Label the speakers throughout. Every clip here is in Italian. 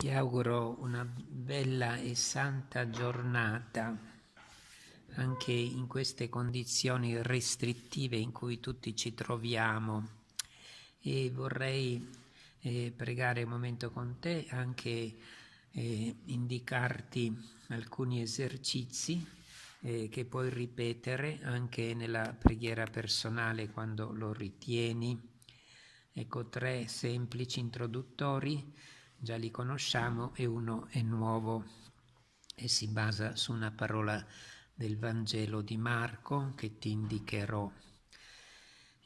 Speaker 1: Vi auguro una bella e santa giornata, anche in queste condizioni restrittive in cui tutti ci troviamo. E vorrei eh, pregare un momento con te, anche eh, indicarti alcuni esercizi eh, che puoi ripetere anche nella preghiera personale quando lo ritieni. Ecco tre semplici introduttori già li conosciamo e uno è nuovo e si basa su una parola del Vangelo di Marco che ti indicherò.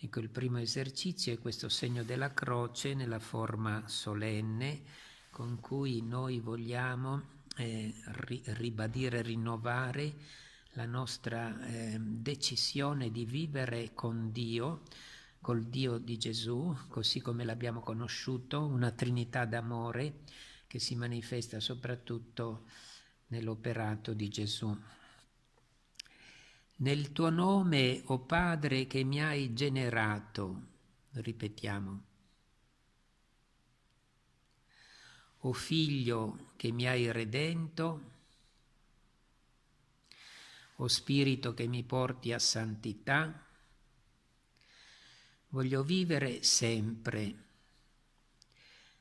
Speaker 1: Ecco, il primo esercizio è questo segno della croce nella forma solenne con cui noi vogliamo eh, ri- ribadire, rinnovare la nostra eh, decisione di vivere con Dio col Dio di Gesù, così come l'abbiamo conosciuto, una trinità d'amore che si manifesta soprattutto nell'operato di Gesù. Nel tuo nome, o oh Padre, che mi hai generato, ripetiamo. O oh Figlio che mi hai redento, o oh Spirito che mi porti a santità, Voglio vivere sempre,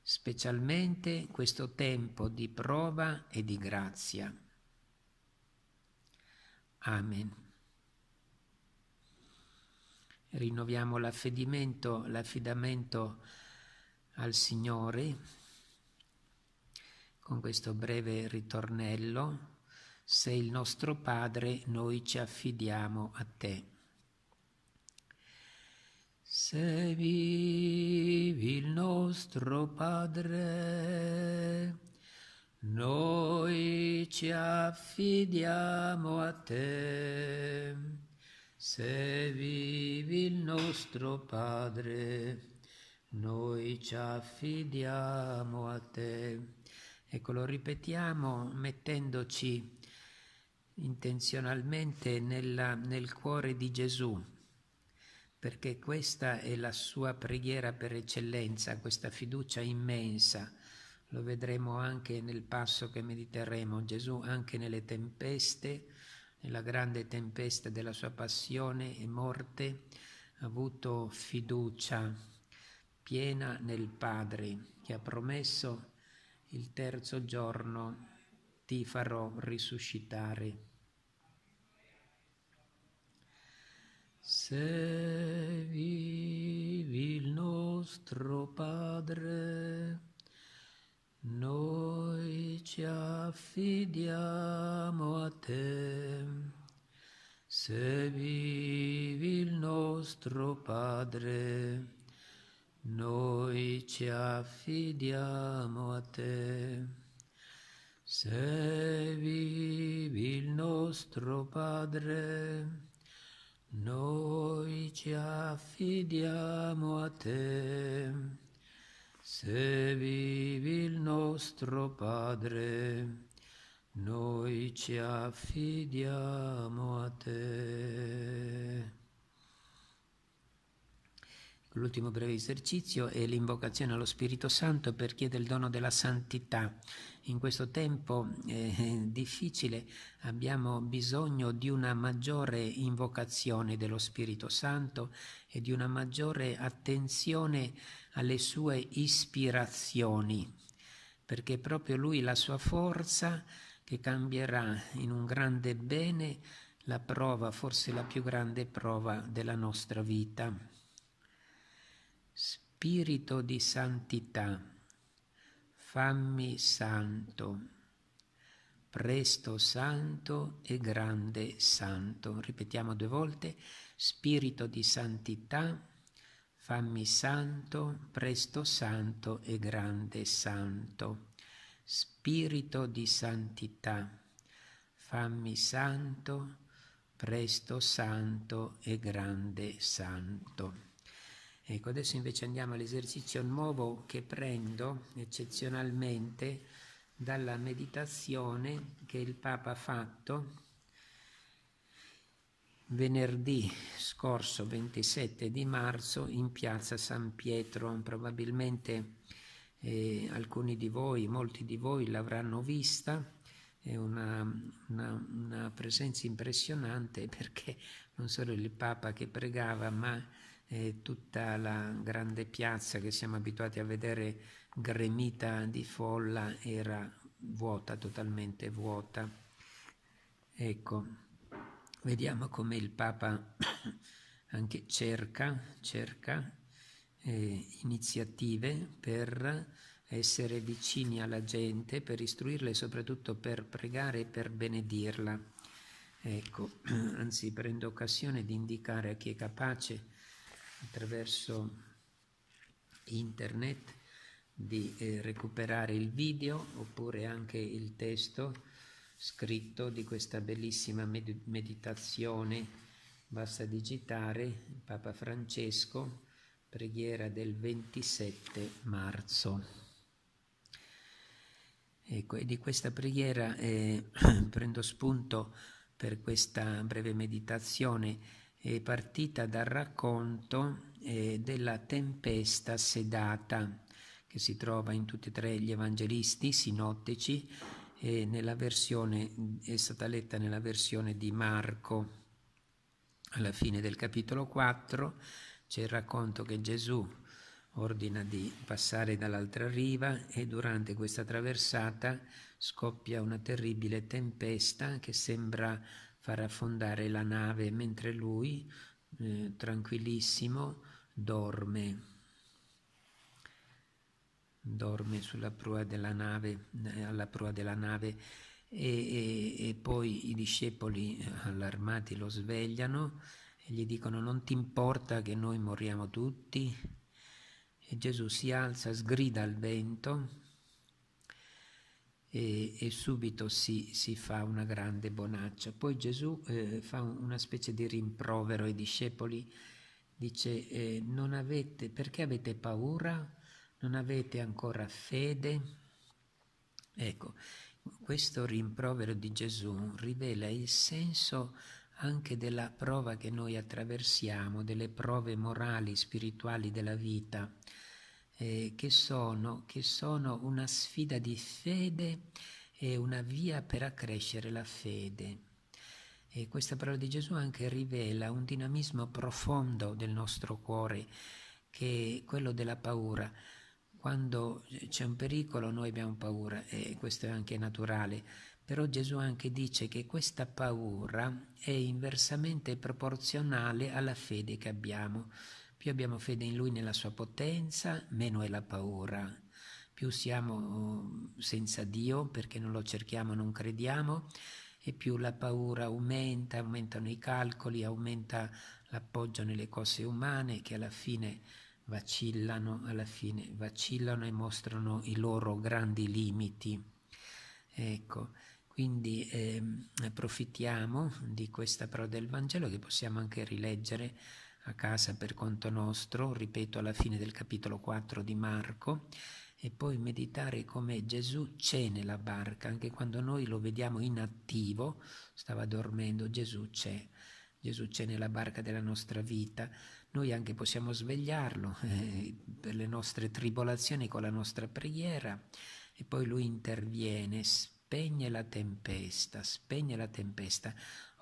Speaker 1: specialmente questo tempo di prova e di grazia. Amen. Rinnoviamo l'affidamento, l'affidamento al Signore con questo breve ritornello. Sei il nostro Padre, noi ci affidiamo a te. Se vivi il nostro Padre, noi ci affidiamo a te. Se vivi il nostro Padre, noi ci affidiamo a te. Ecco, lo ripetiamo mettendoci intenzionalmente nella, nel cuore di Gesù perché questa è la sua preghiera per eccellenza, questa fiducia immensa. Lo vedremo anche nel passo che mediteremo. Gesù anche nelle tempeste, nella grande tempesta della sua passione e morte, ha avuto fiducia piena nel Padre che ha promesso il terzo giorno ti farò risuscitare. Se vivi il nostro Padre, noi ci affidiamo a te. Se vivi il nostro Padre, noi ci affidiamo a te. Se vivi il nostro Padre, noi ci affidiamo a te, se vivi il nostro Padre, noi ci affidiamo a te. L'ultimo breve esercizio è l'invocazione allo Spirito Santo per chiedere il dono della santità in questo tempo eh, difficile abbiamo bisogno di una maggiore invocazione dello Spirito Santo e di una maggiore attenzione alle sue ispirazioni, perché è proprio lui la sua forza che cambierà in un grande bene la prova, forse la più grande prova della nostra vita. Spirito di santità Fammi santo, presto santo e grande santo. Ripetiamo due volte, spirito di santità, fammi santo, presto santo e grande santo. Spirito di santità, fammi santo, presto santo e grande santo. Ecco, adesso invece andiamo all'esercizio nuovo che prendo eccezionalmente dalla meditazione che il Papa ha fatto venerdì scorso 27 di marzo in piazza San Pietro. Probabilmente eh, alcuni di voi, molti di voi l'avranno vista. È una, una, una presenza impressionante perché non solo il Papa che pregava, ma eh, tutta la grande piazza che siamo abituati a vedere gremita di folla era vuota, totalmente vuota. Ecco, vediamo come il Papa anche cerca, cerca eh, iniziative per essere vicini alla gente, per istruirla e soprattutto per pregare e per benedirla. Ecco, anzi prendo occasione di indicare a chi è capace attraverso internet di eh, recuperare il video oppure anche il testo scritto di questa bellissima med- meditazione. Basta digitare Papa Francesco, preghiera del 27 marzo. Ecco, e di questa preghiera eh, prendo spunto per questa breve meditazione è partita dal racconto eh, della tempesta sedata che si trova in tutti e tre gli evangelisti sinottici e nella versione, è stata letta nella versione di Marco. Alla fine del capitolo 4 c'è il racconto che Gesù ordina di passare dall'altra riva e durante questa traversata scoppia una terribile tempesta che sembra far affondare la nave mentre lui, eh, tranquillissimo, dorme. Dorme sulla prua della nave, eh, alla prua della nave e, e, e poi i discepoli eh, allarmati lo svegliano e gli dicono non ti importa che noi moriamo tutti? E Gesù si alza, sgrida al vento e, e subito si, si, fa una grande bonaccia. Poi Gesù eh, fa una specie di rimprovero ai discepoli, dice eh, non avete, perché avete paura? Non avete ancora fede? Ecco, questo rimprovero di Gesù rivela il senso anche della prova che noi attraversiamo, delle prove morali, spirituali della vita eh, che, sono, che sono una sfida di fede e una via per accrescere la fede. E questa parola di Gesù anche rivela un dinamismo profondo del nostro cuore, che è quello della paura. Quando c'è un pericolo noi abbiamo paura e questo è anche naturale, però Gesù anche dice che questa paura è inversamente proporzionale alla fede che abbiamo più abbiamo fede in Lui, nella Sua potenza, meno è la paura. Più siamo oh, senza Dio perché non lo cerchiamo, non crediamo, e più la paura aumenta, aumentano i calcoli, aumenta l'appoggio nelle cose umane che alla fine vacillano, alla fine vacillano e mostrano i loro grandi limiti. Ecco, quindi eh, approfittiamo di questa parola del Vangelo che possiamo anche rileggere a casa per conto nostro, ripeto alla fine del capitolo 4 di Marco, e poi meditare come Gesù c'è nella barca, anche quando noi lo vediamo inattivo, stava dormendo, Gesù c'è. Gesù c'è nella barca della nostra vita, noi anche possiamo svegliarlo eh, per le nostre tribolazioni con la nostra preghiera e poi lui interviene, spegne la tempesta, spegne la tempesta.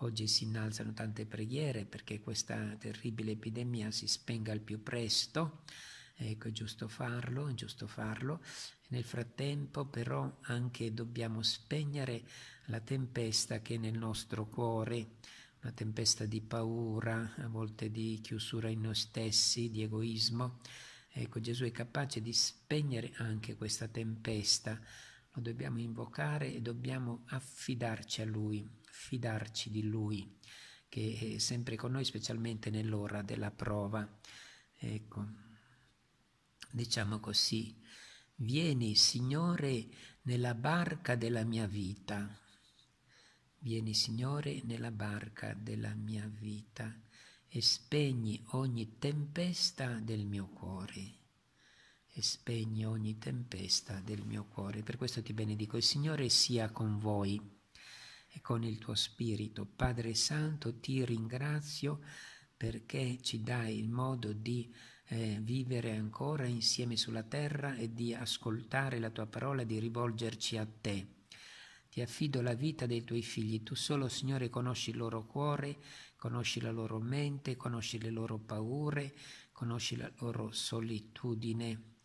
Speaker 1: Oggi si innalzano tante preghiere perché questa terribile epidemia si spenga al più presto. Ecco, è giusto farlo, è giusto farlo. Nel frattempo però anche dobbiamo spegnere la tempesta che è nel nostro cuore, una tempesta di paura, a volte di chiusura in noi stessi, di egoismo. Ecco, Gesù è capace di spegnere anche questa tempesta lo dobbiamo invocare e dobbiamo affidarci a Lui, fidarci di Lui, che è sempre con noi, specialmente nell'ora della prova. Ecco, diciamo così, vieni Signore nella barca della mia vita, vieni Signore nella barca della mia vita e spegni ogni tempesta del mio cuore e spegni ogni tempesta del mio cuore. Per questo ti benedico. Il Signore sia con voi e con il tuo spirito. Padre Santo, ti ringrazio perché ci dai il modo di eh, vivere ancora insieme sulla terra e di ascoltare la tua parola, di rivolgerci a te. Ti affido la vita dei tuoi figli, tu solo Signore conosci il loro cuore, conosci la loro mente, conosci le loro paure, conosci la loro solitudine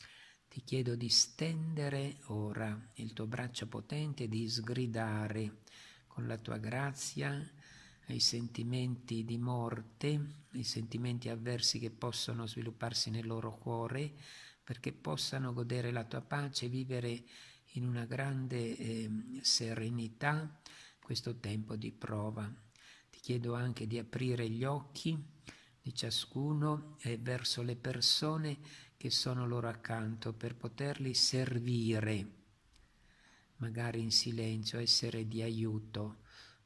Speaker 1: ti chiedo di stendere ora il tuo braccio potente, di sgridare con la tua grazia i sentimenti di morte, i sentimenti avversi che possono svilupparsi nel loro cuore, perché possano godere la tua pace e vivere in una grande eh, serenità questo tempo di prova. Ti chiedo anche di aprire gli occhi di ciascuno eh, verso le persone che sono loro accanto per poterli servire, magari in silenzio, essere di aiuto,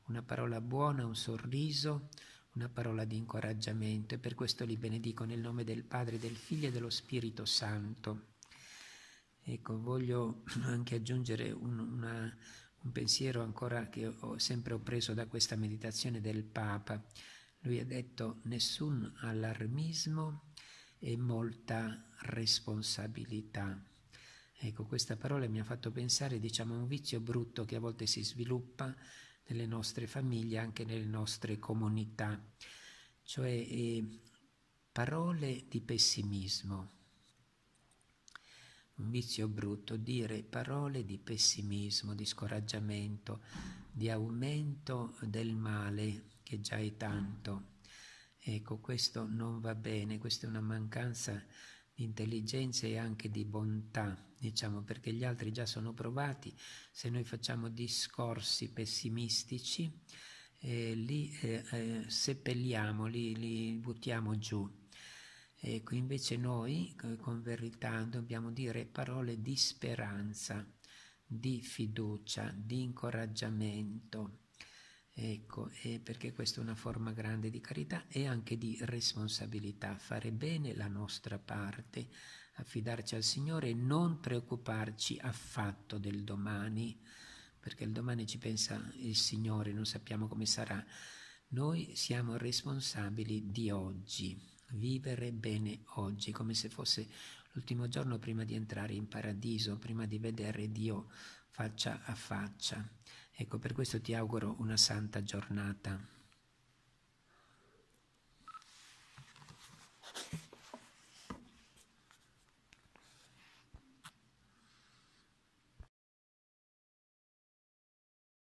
Speaker 1: una parola buona, un sorriso, una parola di incoraggiamento e per questo li benedico nel nome del Padre, del Figlio e dello Spirito Santo. Ecco, voglio anche aggiungere un, una, un pensiero ancora che ho sempre ho preso da questa meditazione del Papa. Lui ha detto nessun allarmismo e molta responsabilità. Ecco, questa parola mi ha fatto pensare, diciamo, a un vizio brutto che a volte si sviluppa nelle nostre famiglie, anche nelle nostre comunità, cioè eh, parole di pessimismo. Un vizio brutto, dire parole di pessimismo, di scoraggiamento, di aumento del male che già è tanto. Ecco, questo non va bene, questa è una mancanza di intelligenza e anche di bontà, diciamo, perché gli altri già sono provati, se noi facciamo discorsi pessimistici, eh, li eh, eh, seppelliamo, li, li buttiamo giù. Ecco, invece noi con verità dobbiamo dire parole di speranza, di fiducia, di incoraggiamento Ecco, perché questa è una forma grande di carità e anche di responsabilità, fare bene la nostra parte, affidarci al Signore e non preoccuparci affatto del domani, perché il domani ci pensa il Signore, non sappiamo come sarà. Noi siamo responsabili di oggi, vivere bene oggi, come se fosse l'ultimo giorno prima di entrare in paradiso, prima di vedere Dio faccia a faccia Ecco, per questo ti auguro una santa giornata.